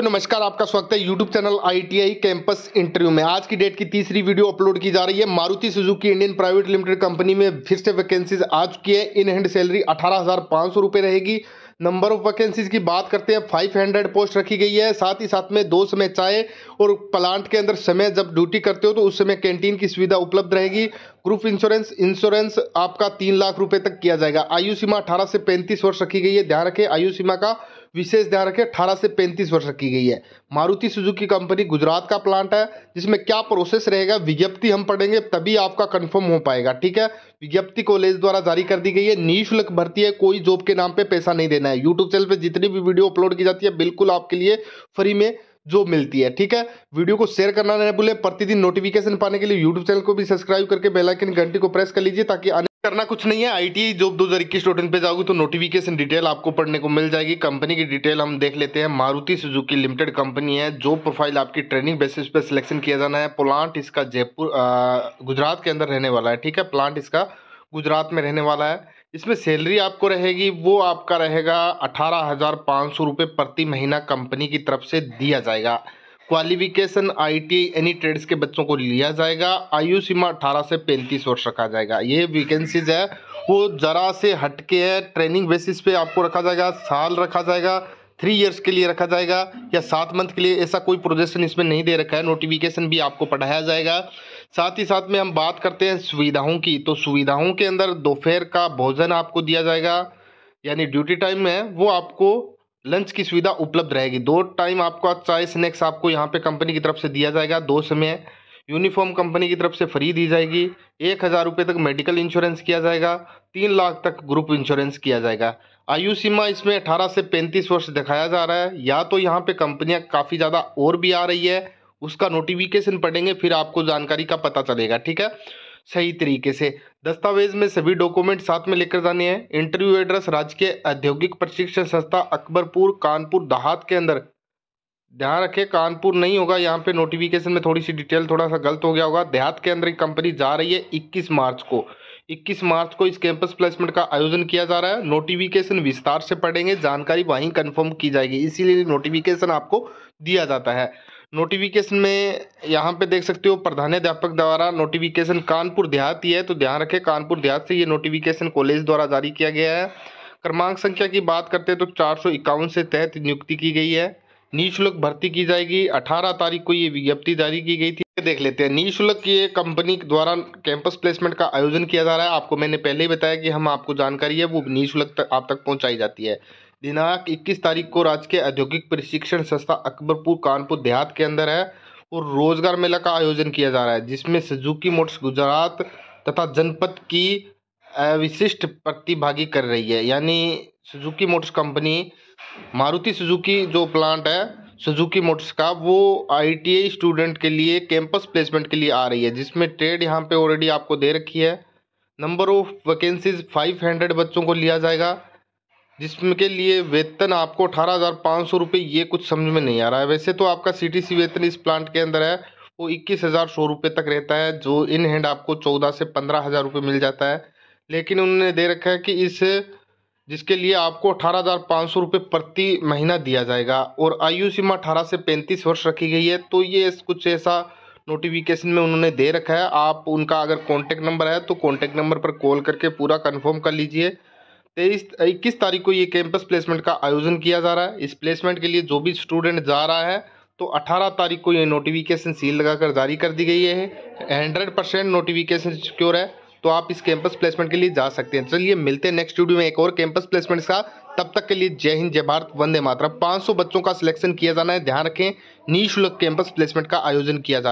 तो नमस्कार आपका स्वागत है YouTube channel I campus interview में आज की डेट की तीसरी वीडियो अपलोड की जा रही है Maruti Suzuki Indian private limited company में फिर से वैकेंसीज आ चुकी है इन हैंड सैलरी अठारह रुपए रहेगी नंबर ऑफ वैकेंसीज की बात करते हैं 500 पोस्ट रखी गई है साथ ही साथ में दो समय चाय और प्लांट के अंदर समय जब ड्यूटी करते हो तो उस समय कैंटीन की सुविधा उपलब्ध रहेगी ग्रुप इंश्योरेंस इंश्योरेंस आपका तीन लाख रुपए तक किया जाएगा आयु सीमा अठारह से पैंतीस वर्ष रखी गई है ध्यान रखें आयु सीमा का विशेष ध्यान रखें अठारह से पैंतीस वर्ष रखी गई है मारुति सुजुकी कंपनी गुजरात का प्लांट है जिसमें क्या प्रोसेस रहेगा विज्ञप्ति हम पढ़ेंगे तभी आपका कन्फर्म हो पाएगा ठीक है विज्ञप्ति कॉलेज द्वारा जारी कर दी गई है निःशुल्क भर्ती है कोई जॉब के नाम पर पैसा नहीं देना है यूट्यूब चैनल पर जितनी भी वीडियो अपलोड की जाती है बिल्कुल आपके लिए फ्री में जो मिलती है ठीक है वीडियो को शेयर करना नहीं भूले प्रतिदिन नोटिफिकेशन पाने के लिए यूट्यूब चैनल को भी सब्सक्राइब करके बेल आइकन घंटी को प्रेस कर लीजिए ताकि आने करना कुछ नहीं है टी जब दो हज़ार इक्कीस पे जाओगे तो नोटिफिकेशन डिटेल आपको पढ़ने को मिल जाएगी कंपनी की डिटेल हम देख लेते हैं मारुति सुजुकी लिमिटेड कंपनी है जो प्रोफाइल आपकी ट्रेनिंग बेसिस पे सिलेक्शन किया जाना है प्लांट इसका जयपुर गुजरात के अंदर रहने वाला है ठीक है प्लांट इसका गुजरात में रहने वाला है इसमें सैलरी आपको रहेगी वो आपका रहेगा अठारह हज़ार पाँच सौ रुपये प्रति महीना कंपनी की तरफ से दिया जाएगा क्वालिफिकेशन आईटीआई एनी ट्रेड्स के बच्चों को लिया जाएगा आयु सीमा अठारह से पैंतीस वर्ष रखा जाएगा ये वैकेंसीज है वो ज़रा से हटके है ट्रेनिंग बेसिस पे आपको रखा जाएगा साल रखा जाएगा थ्री इयर्स के लिए रखा जाएगा या सात मंथ के लिए ऐसा कोई प्रोजेक्शन इसमें नहीं दे रखा है नोटिफिकेशन भी आपको पढ़ाया जाएगा साथ ही साथ में हम बात करते हैं सुविधाओं की तो सुविधाओं के अंदर दोपहर का भोजन आपको दिया जाएगा यानी ड्यूटी टाइम में वो आपको लंच की सुविधा उपलब्ध रहेगी दो टाइम आपको चाय स्नैक्स आपको यहाँ पे कंपनी की तरफ से दिया जाएगा दो समय यूनिफॉर्म कंपनी की तरफ से फ्री दी जाएगी एक हज़ार रुपये तक मेडिकल इंश्योरेंस किया जाएगा तीन लाख तक ग्रुप इंश्योरेंस किया जाएगा आयु सीमा इसमें अठारह से पैंतीस वर्ष दिखाया जा रहा है या तो यहाँ पर कंपनियाँ काफ़ी ज़्यादा और भी आ रही है उसका नोटिफिकेशन पढ़ेंगे फिर आपको जानकारी का पता चलेगा ठीक है सही तरीके से दस्तावेज में सभी डॉक्यूमेंट साथ में लेकर जाने हैं इंटरव्यू एड्रेस राजकीय औद्योगिक प्रशिक्षण संस्था अकबरपुर कानपुर दहात के अंदर ध्यान रखें कानपुर नहीं होगा यहाँ पे नोटिफिकेशन में थोड़ी सी डिटेल थोड़ा सा गलत हो गया होगा देहात के अंदर एक कंपनी जा रही है 21 मार्च को 21 मार्च को इस कैंपस प्लेसमेंट का आयोजन किया जा रहा है नोटिफिकेशन विस्तार से पढ़ेंगे जानकारी वहीं कंफर्म की जाएगी इसीलिए नोटिफिकेशन आपको दिया जाता है नोटिफिकेशन में यहाँ पे देख सकते हो प्रधानाध्यापक द्वारा नोटिफिकेशन कानपुर देहात ही है तो ध्यान रखें कानपुर देहात से ये नोटिफिकेशन कॉलेज द्वारा जारी किया गया है क्रमांक संख्या की बात करते हैं तो चार से तहत नियुक्ति की गई है निःशुल्क भर्ती की जाएगी 18 तारीख को ये विज्ञप्ति जारी की गई थी देख लेते हैं निःशुल्क ये कंपनी द्वारा कैंपस प्लेसमेंट का आयोजन किया जा रहा है आपको मैंने पहले ही बताया कि हम आपको जानकारी है वो निःशुल्क आप तक पहुँचाई जाती है दिनांक 21 तारीख को राजकीय औद्योगिक प्रशिक्षण संस्था अकबरपुर कानपुर देहात के अंदर है और रोजगार मेला का आयोजन किया जा रहा है जिसमें सुजुकी मोटर्स गुजरात तथा जनपद की विशिष्ट प्रतिभागी कर रही है यानी Suzuki motors company Maruti Suzuki जो प्लांट है सुजुकी मोटर्स का वो आईटीआई स्टूडेंट के लिए कैंपस प्लेसमेंट के लिए आ रही है जिसमें ट्रेड यहाँ पे ऑलरेडी आपको दे रखी है number of vacancies five hundred बच्चों को लिया जाएगा जिसके लिए वेतन आपको अठारह हज़ार पाँच सौ रुपये ये कुछ समझ में नहीं आ रहा है वैसे तो आपका सीटीसी वेतन इस प्लांट के अंदर है वो इक्कीस हज़ार सौ रुपये तक रहता है जो इन हैंड आपको चौदह से पंद्रह हज़ार रुपये मिल जाता है लेकिन उन्होंने दे रखा है कि इस जिसके लिए आपको अठारह हज़ार पाँच सौ रुपये प्रति महीना दिया जाएगा और आयु सीमा अठारह से पैंतीस वर्ष रखी गई है तो ये कुछ ऐसा नोटिफिकेशन में उन्होंने दे रखा है आप उनका अगर कॉन्टैक्ट नंबर है तो कॉन्टैक्ट नंबर पर कॉल करके पूरा कन्फर्म कर लीजिए तेईस इक्कीस तारीख को ये कैंपस प्लेसमेंट का आयोजन किया जा रहा है इस प्लेसमेंट के लिए जो भी स्टूडेंट जा रहा है तो 18 तारीख को ये नोटिफिकेशन सील लगाकर जारी कर दी गई है हंड्रेड परसेंट नोटिफिकेशन सिक्योर है तो आप इस कैंपस प्लेसमेंट के लिए जा सकते हैं चलिए मिलते हैं नेक्स्ट वीडियो में एक और कैंपस प्लेसमेंट का तब तक के लिए जय हिंद जय भारत वंदे मातरम 500 बच्चों का सिलेक्शन किया जाना है ध्यान रखें निःशुल्क कैंपस प्लेसमेंट का आयोजन किया जा रहा है